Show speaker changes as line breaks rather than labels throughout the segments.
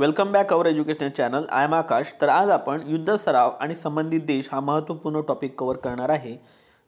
welcome back our educational channel I am Akash तर आज आपण युद्ध सराव आणि संबंधित देश हा महत्त्वपूर्ण टॉपिक कव्हर करणार आहे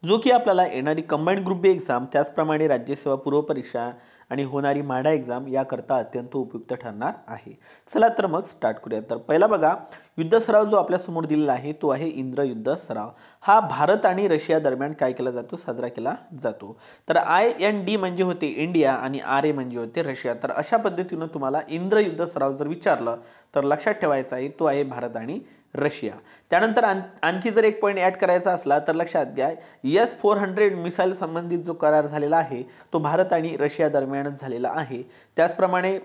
जो की आपल्याला येणारी कंबाईंड ग्रुप बी एक्झाम त्याचप्रमाणे राज्यसेवा पूर्वपरीक्षा आणि होणारी माडा एक्झाम याकरता अत्यंत उपयुक्त ठरणार आहे चला तर मग स्टार्ट करूया तर पहिला बघा युद्ध सराव जो आपल्यासमोर दिलेला आहे तो आहे इंद्र युद्ध सराव हा भारत आणि रशिया दरम्यान काय केला जातो साजरा केला जातो तर आय एन डी म्हणजे होते इंडिया आणि आर ए म्हणजे होते रशिया तर अशा पद्धतीनं तुम्हाला इंद्र युद्ध सराव जर विचारलं तर लक्षात ठेवायचा आहे तो आहे भारत आणि रशिया त्यानंतर आण आणखी जर एक पॉईंट ॲड करायचा असला तर लक्षात घ्या यस फोर हंड्रेड मिसाईल संबंधित जो करार झालेला आहे तो भारत आणि रशिया दरम्यानच झालेला आहे त्याचप्रमाणे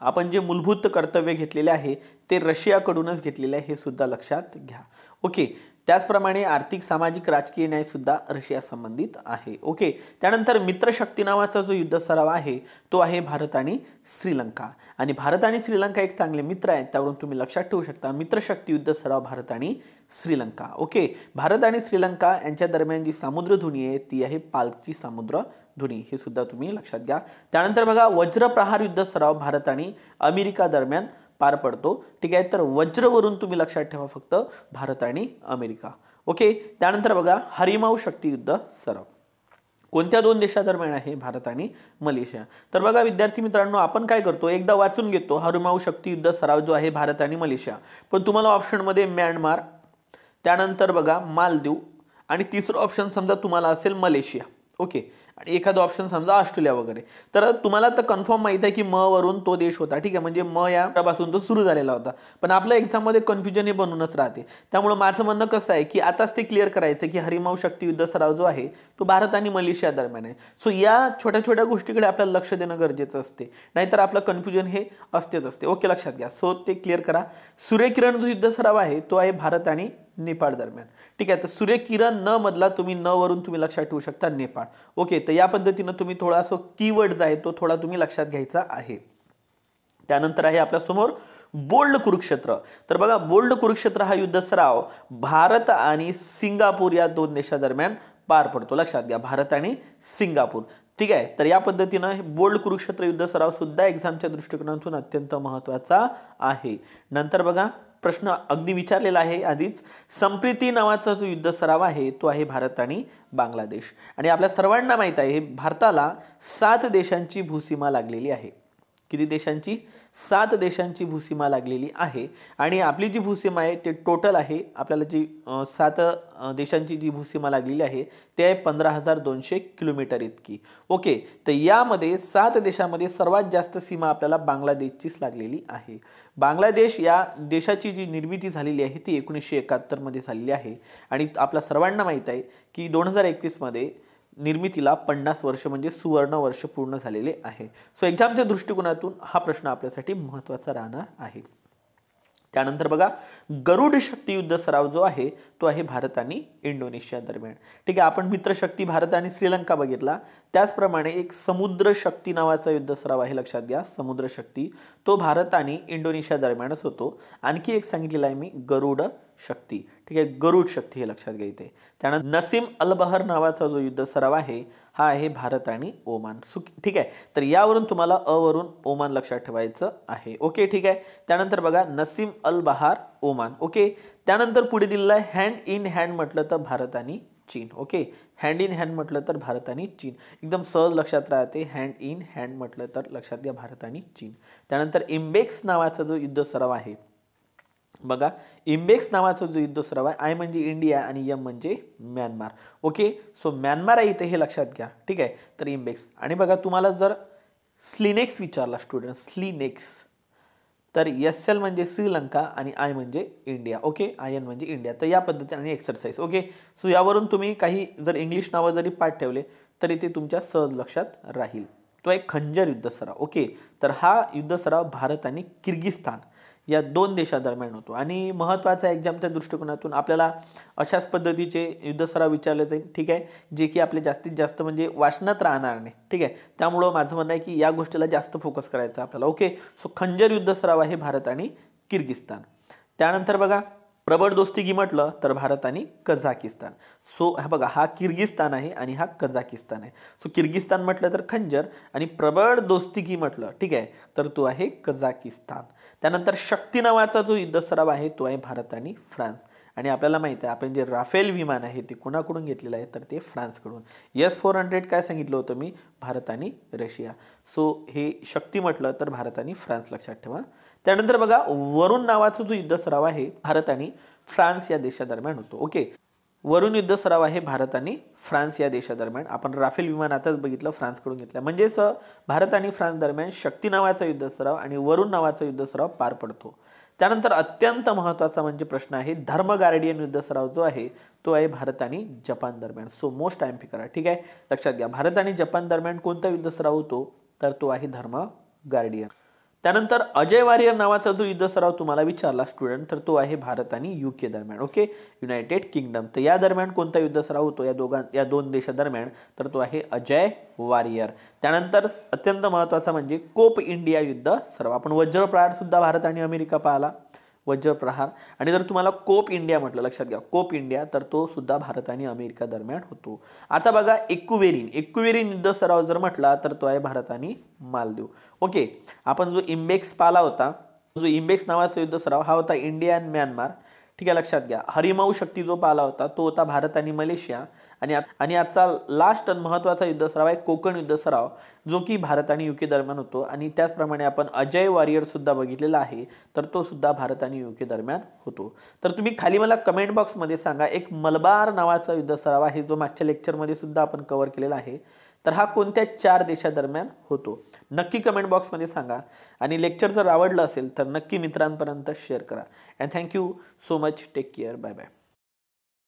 आपण जे मूलभूत कर्तव्य घेतलेले आहे ते रशियाकडूनच घेतलेले आहे हे सुद्धा लक्षात घ्या ओके त्याचप्रमाणे आर्थिक सामाजिक राजकीय न्यायसुद्धा रशिया संबंधित आहे ओके त्यानंतर मित्रशक्ती नावाचा जो युद्ध सराव आहे तो आहे भारत आणि श्रीलंका आणि भारत आणि श्रीलंका एक चांगले मित्र आहेत त्यावरून तुम्ही लक्षात ठेवू शकता मित्रशक्ती युद्ध सराव भारत आणि श्रीलंका ओके भारत आणि श्रीलंका यांच्या दरम्यान जी सामुद्रध्वनी आहे ती आहे पालची सामुद्र धुनी हे सुद्धा तुम्ही लक्षात घ्या त्यानंतर बघा वज्रप्रहार युद्ध सराव भारत आणि अमेरिका दरम्यान पार पडतो ठीक आहे तर वज्रवरून तुम्ही लक्षात ठेवा फक्त भारत आणि अमेरिका ओके त्यानंतर बघा हरिमाऊ शक्तियुद्ध सराव कोणत्या दोन देशादरम्यान आहे भारत आणि मलेशिया तर बघा विद्यार्थी मित्रांनो आपण काय करतो एकदा वाचून घेतो हरिमाऊ शक्तियुद्ध सराव जो आहे भारत आणि मलेशिया पण तुम्हाला ऑप्शनमध्ये म्यानमार त्यानंतर बघा मालदीव आणि तिसरं ऑप्शन समजा तुम्हाला असेल मलेशिया ओके आणि एखादं ऑप्शन समजा ऑस्ट्रेलिया वगैरे तर तुम्हाला तर कन्फर्म माहीत आहे की म वरून तो देश होता ठीक आहे म्हणजे म यापासून तो सुरू झालेला होता पण आपल्या एक्झाममध्ये कन्फ्युजन हे बनूनच राहते त्यामुळे माझं म्हणणं कसं आहे की आताच ते क्लिअर करायचं की हरिमाऊ शक्ती युद्ध सराव जो आहे तो भारत आणि मलेशिया दरम्यान आहे सो या छोट्या छोट्या गोष्टीकडे आपल्याला लक्ष देणं गरजेचं असते नाहीतर आपलं कन्फ्युजन हे असतेच असते ओके लक्षात घ्या सो ते क्लिअर करा सूर्यकिरण जो युद्ध सराव आहे तो आहे भारत आणि नेपाळ दरम्यान ठीक आहे तर सूर्यकिरण न मधला तुम्ही न वरून तुम्ही लक्षात ठेवू शकता नेपाळ ओके तर या पद्धतीनं तुम्ही थोडा असं कीवर्ड जो आहे तो थोडा तुम्ही लक्षात घ्यायचा आहे त्यानंतर आहे आपल्यासमोर बोल्ड कुरुक्षेत्र तर बघा बोल्ड कुरुक्षेत्र हा युद्ध सराव भारत आणि सिंगापूर या दोन देशादरम्यान पार पडतो लक्षात घ्या भारत आणि सिंगापूर ठीक आहे तर या पद्धतीनं हे बोल्ड कुरुक्षेत्र युद्ध सराव सुद्धा एक्झामच्या दृष्टिकोनातून अत्यंत महत्त्वाचा आहे नंतर बघा प्रश्न अगदी विचारलेला आहे आधीच संप्रिती नावाचा जो युद्ध सराव आहे तो आहे भारत आणि बांगलादेश आणि आपल्या सर्वांना माहीत आहे भारताला सात देशांची भूसीमा लागलेली आहे किती देशांची सात देशांची भूसीमा लागलेली आहे आणि आपली जी भूसीमा आहे ते टोटल आहे आपल्याला जी सात देशांची जी भूसीमा लागलेली आहे ते आहे पंधरा हजार दोनशे किलोमीटर इतकी ओके तर यामध्ये सात देशामध्ये सर्वात जास्त सीमा आपल्याला बांगलादेशचीच लागलेली आहे बांगलादेश या देशाची जी निर्मिती झालेली आहे ती एकोणीसशे एकाहत्तरमध्ये झालेली आहे आणि आपल्या सर्वांना माहीत आहे की दोन हजार एकवीसमध्ये निर्मितीला पन्नास वर्ष म्हणजे सुवर्ण वर्ष पूर्ण झालेले आहे सो एक्झामच्या दृष्टिकोनातून हा प्रश्न आपल्यासाठी महत्त्वाचा राहणार आहे त्यानंतर बघा गरुड युद्ध सराव जो आहे तो आहे भारत आणि इंडोनेशिया दरम्यान ठीक आहे आपण मित्रशक्ती भारत आणि श्रीलंका बघितला त्याचप्रमाणे एक समुद्र शक्ती नावाचा युद्ध सराव आहे लक्षात घ्या समुद्र शक्ती तो भारत आणि इंडोनेशिया दरम्यानच होतो आणखी एक सांगितलेला आहे मी गरुड शक्ती ठीक आहे गरुड शक्ती हे लक्षात घ्या इथे त्यानंतर नसीम अलबहर नावाचा जो युद्ध सराव आहे हा आहे भारत आणि ओमान सुक ठीक आहे तर यावरून तुम्हाला अवरून ओमान लक्षात ठेवायचं आहे ओके ठीक आहे त्यानंतर बघा नसीम अल बहार ओमान ओके त्यानंतर पुढे दिलेला आहे हँड इन हँड म्हटलं तर भारत आणि चीन ओके हँड इन हँड म्हटलं तर भारत आणि चीन एकदम सहज लक्षात राहते हँड इन हँड म्हटलं तर लक्षात घ्या भारत आणि चीन त्यानंतर इम्बेक्स नावाचा जो युद्ध सराव आहे बघा इम्बेक्स नावाचा जो युद्ध सराव आहे आय म्हणजे इंडिया आणि यम म्हणजे म्यानमार ओके सो म्यानमार आहे इथे हे लक्षात घ्या ठीक आहे तर इम्बेक्स आणि बघा तुम्हाला जर स्लिनेक्स विचारला स्टुडंट स्लिनेक्स तर यस एल म्हणजे श्रीलंका आणि आय म्हणजे इंडिया ओके आय एन म्हणजे इंडिया तर या पद्धतीने एक्सरसाइज ओके सो यावरून तुम्ही काही जर इंग्लिश नावं जरी पाठ ठेवले तरी ते तुमच्या सहज लक्षात राहील तो आहे खंजर युद्ध सराव ओके तर हा युद्ध सराव भारत आणि किर्गिस्तान या दोन देशादरम्यान होतो आणि महत्त्वाचा एक्झामच्या दृष्टिकोनातून आपल्याला अशाच पद्धतीचे युद्धसराव विचारले जाईल ठीक आहे जे की आपले जास्तीत जास्त म्हणजे वाचनात राहणार नाही ठीक आहे त्यामुळं माझं म्हणणं आहे की या गोष्टीला जास्त फोकस करायचा आपल्याला ओके सो खंजर युद्धसराव आहे भारत आणि किर्गिस्तान त्यानंतर बघा प्रबळ दोस्तीगी म्हटलं तर भारत आणि कझाकिस्तान सो हा बघा हा किर्गिस्तान आहे आणि हा कझाकिस्तान आहे सो किर्गिस्तान म्हटलं तर खंजर आणि प्रबळ दोस्तीगी म्हटलं ठीक आहे तर तो आहे कझाकिस्तान त्यानंतर शक्ती नावाचा जो युद्ध सराव आहे तो आहे भारत आणि फ्रान्स आणि आपल्याला माहीत आहे आपण जे राफेल विमान आहे ते कोणाकडून घेतलेलं आहे तर ते फ्रान्सकडून यस फोर हंड्रेड काय सांगितलं होतं मी भारत आणि रशिया सो हे शक्ती म्हटलं तर भारत आणि फ्रान्स लक्षात ठेवा त्यानंतर बघा वरुण नावाचा जो युद्ध सराव आहे भारत आणि फ्रान्स या देशादरम्यान होतो ओके वरुण युद्ध सराव आहे भारत आणि फ्रान्स या देशादरम्यान आपण राफेल विमान आताच बघितलं फ्रान्सकडून घेतलं म्हणजेच भारत आणि फ्रान्स दरम्यान शक्ती नावाचा युद्ध सराव आणि वरुण नावाचा युद्ध सराव पार पडतो त्यानंतर अत्यंत महत्त्वाचा म्हणजे प्रश्न आहे धर्म गार्डियन युद्ध सराव जो आहे तो आहे भारत आणि जपान दरम्यान सो मोस्ट टाइम करा ठीक आहे लक्षात घ्या भारत आणि जपान दरम्यान कोणता युद्ध सराव होतो तर तो आहे धर्म गार्डियन त्यानंतर अजय वारियर नावाचा जो युद्ध सराव तुम्हाला विचारला स्टुडंट तर तो आहे भारत आणि युके दरम्यान ओके युनायटेड किंगडम तर या दरम्यान कोणता युद्ध सराव होतो या दोघां या दोन देशादरम्यान तर तो आहे अजय वारियर त्यानंतर अत्यंत महत्त्वाचा म्हणजे कोप इंडिया युद्ध सराव आपण वज्रप्राड सुद्धा भारत आणि अमेरिका पाहिला वज्रप्रहार आणि जर तुम्हाला कोप इंडिया म्हटलं लक्षात घ्या कोप इंडिया तर तो सुद्धा भारत आणि अमेरिका दरम्यान होतो आता बघा एक्कुवेरीन एक्कुवेरीन युद्ध सराव जर म्हटला तर तो आहे भारत आणि मालदीव ओके आपण जो इम्बेक्स पाला होता जो इम्बेक्स नावाचा युद्ध सराव हा होता इंडिया अँड म्यानमार ठीक आहे लक्षात घ्या हरिमाऊ शक्ती जो पाला होता तो होता भारत आणि मलेशिया आणि आणि आजचा लास्ट आणि महत्त्वाचा युद्ध सराव आहे कोकण युद्ध सराव जो की भारत आणि युके दरम्यान होतो आणि त्याचप्रमाणे आपण अजय वॉरियरसुद्धा बघितलेला आहे तर तो सुद्धा भारत आणि युके दरम्यान होतो तर तुम्ही खाली मला कमेंट बॉक्समध्ये सांगा एक मलबार नावाचा युद्ध सराव आहे जो मागच्या लेक्चरमध्ये सुद्धा आपण कवर केलेला आहे तर हा कोणत्या चार देशादरम्यान होतो नक्की कमेंट बॉक्समध्ये सांगा आणि लेक्चर जर आवडलं असेल तर नक्की मित्रांपर्यंत शेअर करा and thank you so much take care bye bye